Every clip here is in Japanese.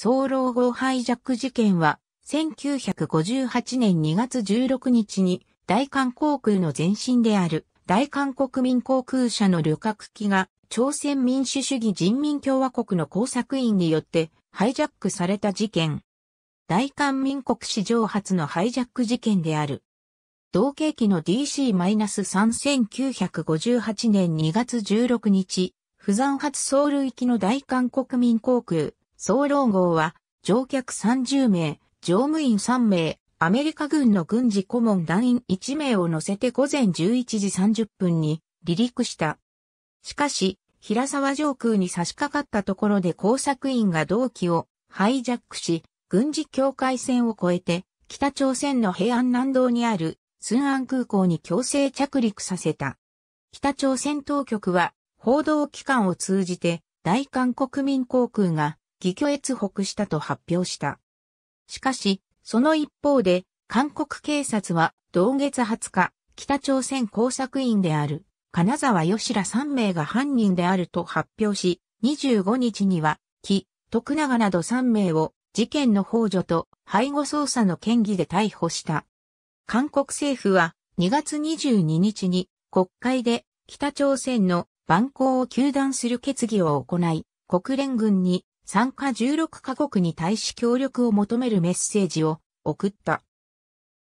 総老号ハイジャック事件は、1958年2月16日に、大韓航空の前身である、大韓国民航空社の旅客機が、朝鮮民主主義人民共和国の工作員によって、ハイジャックされた事件。大韓民国史上初のハイジャック事件である。同景気の DC-3958 年2月16日、釜山発ソウル行きの大韓国民航空、総老号は、乗客30名、乗務員3名、アメリカ軍の軍事顧問団員1名を乗せて午前11時30分に離陸した。しかし、平沢上空に差し掛かったところで工作員が同機をハイジャックし、軍事境界線を越えて、北朝鮮の平安南道にある、スンアン空港に強制着陸させた。北朝鮮当局は、報道機関を通じて、大韓国民航空が、義挙越北したと発表した。しかし、その一方で、韓国警察は、同月20日、北朝鮮工作員である、金沢吉ら3名が犯人であると発表し、25日には、木、徳永など3名を、事件の幇助と背後捜査の嫌疑で逮捕した。韓国政府は、2月22日に、国会で、北朝鮮の蛮行を求断する決議を行い、国連軍に参加16カ国に対し協力を求めるメッセージを送った。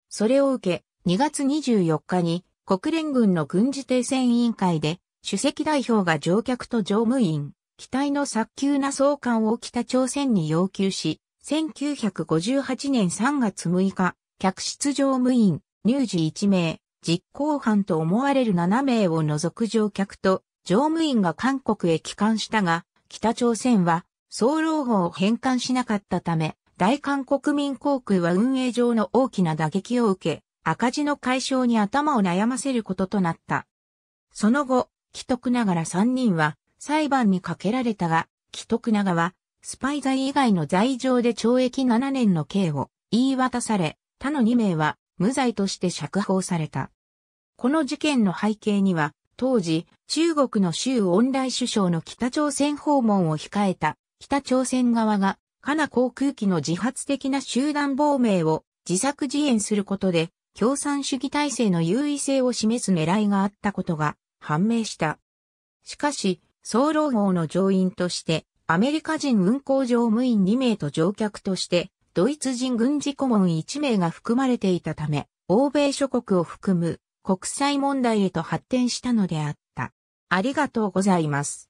それを受け、2月24日に国連軍の軍事停戦委員会で、主席代表が乗客と乗務員、機体の早急な送還を北朝鮮に要求し、1958年3月6日、客室乗務員、乳児1名、実行犯と思われる7名を除く乗客と乗務員が韓国へ帰還したが、北朝鮮は総老号を返還しなかったため、大韓国民航空は運営上の大きな打撃を受け、赤字の解消に頭を悩ませることとなった。その後、既得ながら3人は裁判にかけられたが、既得ながは、スパイ罪以外の罪状で懲役7年の刑を言い渡され、他の2名は無罪として釈放された。この事件の背景には、当時、中国の州恩来首相の北朝鮮訪問を控えた北朝鮮側が、カナ航空機の自発的な集団亡命を自作自演することで、共産主義体制の優位性を示す狙いがあったことが判明した。しかし、総労法の乗員として、アメリカ人運航乗務員2名と乗客として、ドイツ人軍事顧問1名が含まれていたため、欧米諸国を含む国際問題へと発展したのであった。ありがとうございます。